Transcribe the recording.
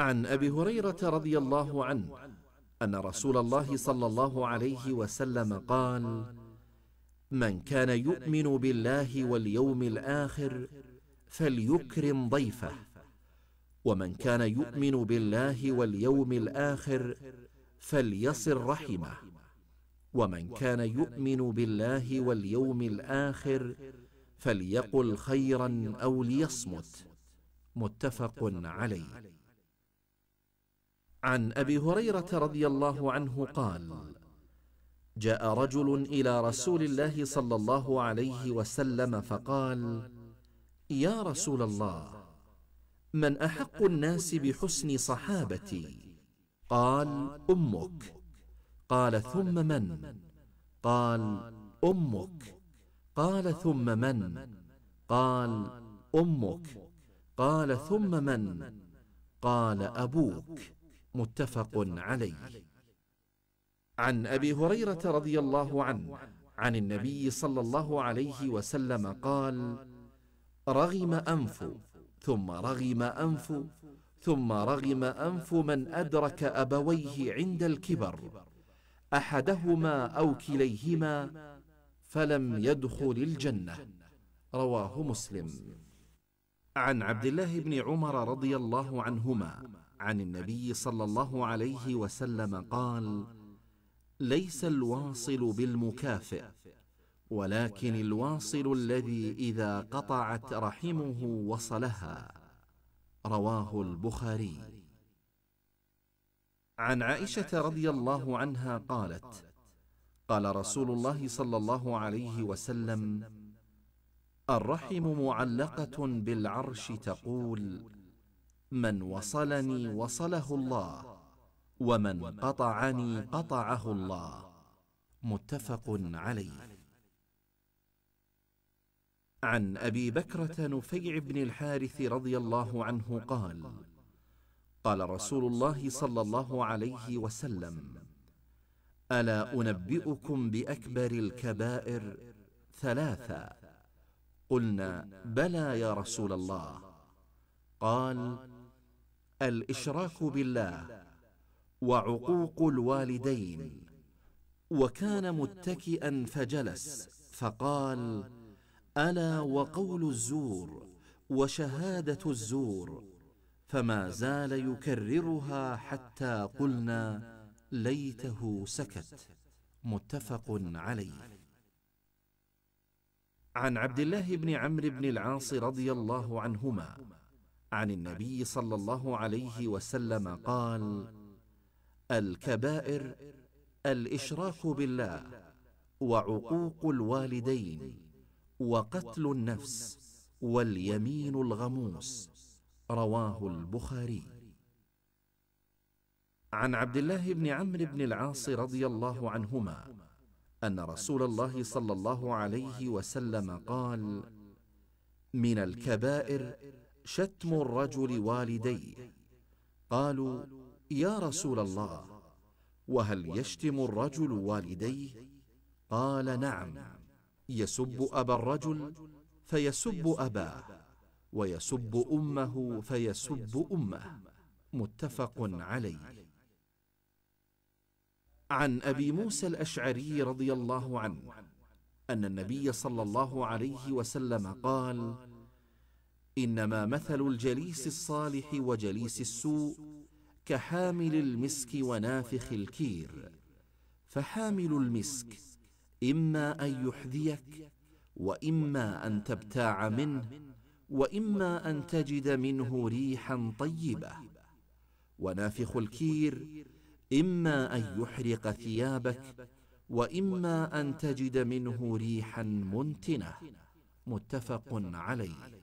عن ابي هريره رضي الله عنه ان رسول الله صلى الله عليه وسلم قال من كان يؤمن بالله واليوم الاخر فليكرم ضيفه ومن كان يؤمن بالله واليوم الاخر فليصل رحمه ومن كان يؤمن بالله واليوم الاخر فليقل خيرا او ليصمت متفق عليه عن ابي هريره رضي الله عنه قال جاء رجل الى رسول الله صلى الله عليه وسلم فقال يا رسول الله من احق الناس بحسن صحابتي قال امك قال ثم من قال امك قال ثم من قال امك قال ثم من قال ابوك متفق عليه عن ابي هريره رضي الله عنه عن النبي صلى الله عليه وسلم قال رغم انف ثم رغم انف ثم رغم انف من ادرك ابويه عند الكبر احدهما او كليهما فلم يدخل الجنه رواه مسلم عن عبد الله بن عمر رضي الله عنهما عن النبي صلى الله عليه وسلم قال ليس الواصل بالمكافئ ولكن الواصل الذي اذا قطعت رحمه وصلها رواه البخاري عن عائشه رضي الله عنها قالت قال رسول الله صلى الله عليه وسلم الرحم معلقه بالعرش تقول من وصلني وصله الله ومن قطعني قطعه الله متفق عليه عن ابي بكره نفيع بن الحارث رضي الله عنه قال قال رسول الله صلى الله عليه وسلم الا انبئكم باكبر الكبائر ثلاثه قلنا بلى يا رسول الله قال الاشراك بالله وعقوق الوالدين وكان متكئا فجلس فقال الا وقول الزور وشهاده الزور فما زال يكررها حتى قلنا ليته سكت متفق عليه عن عبد الله بن عمرو بن العاص رضي الله عنهما عن النبي صلى الله عليه وسلم قال الكبائر الاشراك بالله وعقوق الوالدين وقتل النفس واليمين الغموس رواه البخاري عن عبد الله بن عمرو بن العاص رضي الله عنهما ان رسول الله صلى الله عليه وسلم قال من الكبائر شتم الرجل والديه قالوا يا رسول الله وهل يشتم الرجل والديه قال نعم يسب ابا الرجل فيسب اباه ويسب امه فيسب امه متفق عليه عن ابي موسى الاشعري رضي الله عنه ان النبي صلى الله عليه وسلم قال انما مثل الجليس الصالح وجليس السوء كحامل المسك ونافخ الكير فحامل المسك اما ان يحذيك واما ان تبتاع منه واما ان تجد منه ريحا طيبه ونافخ الكير اما ان يحرق ثيابك واما ان تجد منه ريحا منتنه متفق عليه